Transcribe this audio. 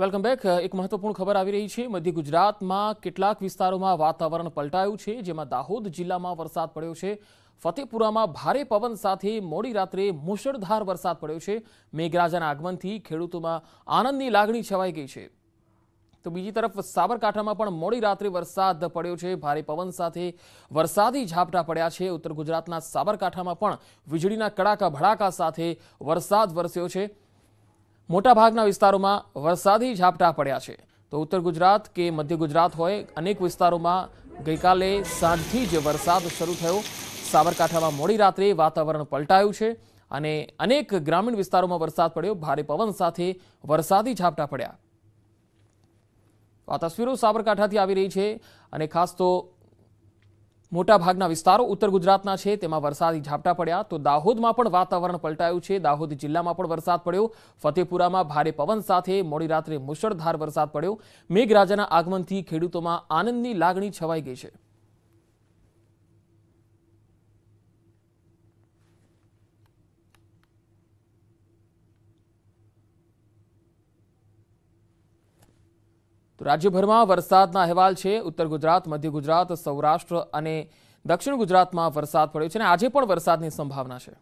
welcome back એક મહત્વપૂર્ણ ખબર આવી રહી છે મધ્ય ગુજરાતમાં કેટલાક વિસ્તારોમાં વાતાવરણ પલટાયું છે જેમાં દાહોદ જિલ્લામાં વરસાદ પડ્યો છે ફતેપુરામાં ભારે પવન સાથે મોડી રાત્રે મુશળધાર વરસાદ પડ્યો છે મેઘરાજાના આગમનથી ખેડૂતોમાં આનંદની લાગણી છવાઈ ગઈ છે તો બીજી તરફ સાબરકાંઠામાં પણ મોડી રાત્રે વરસાદ પડ્યો છે ભારે પવન સાથે વરસાદી ઝાપટા પડ્યા છે ઉત્તર ગુજરાતના સાબરકાંઠામાં પણ વીજળીના કડાકા ભડાકા સાથે વરસાદ વરસ્યો છે મોટા ભાગના વિસ્તારોમાં વરસાદી ઝાપટા પડ્યા છે તો ઉત્તર ગુજરાત કે મધ્ય ગુજરાત હોય અનેક વિસ્તારોમાં ગઈકાલે સાંજથી જ વરસાદ શરૂ થયો સાબરકાંઠામાં મોડી રાત્રે વાતાવરણ પલટાયું છે અને અનેક ગ્રામીણ વિસ્તારોમાં વરસાદ પડ્યો ભારે પવન સાથે વરસાદી ઝાપટા પડ્યા આ તસવીરો સાબરકાંઠાથી આવી રહી છે અને ખાસ તો મોટાભાગના વિસ્તારો ઉત્તર ગુજરાતના છે તેમાં વરસાદી ઝાપટા પડ્યા તો દાહોદમાં પણ વાતાવરણ પલટાયું છે દાહોદ જિલ્લામાં પણ વરસાદ પડ્યો ફતેપુરામાં ભારે પવન સાથે મોડી રાત્રે મુશળધાર વરસાદ પડ્યો મેઘરાજાના આગમનથી ખેડૂતોમાં આનંદની લાગણી છવાઈ ગઈ છે તો રાજ્યભરમાં વરસાદના અહેવાલ છે ઉત્તર ગુજરાત મધ્ય ગુજરાત સૌરાષ્ટ્ર અને દક્ષિણ ગુજરાતમાં વરસાદ પડ્યો છે અને આજે પણ વરસાદની સંભાવના છે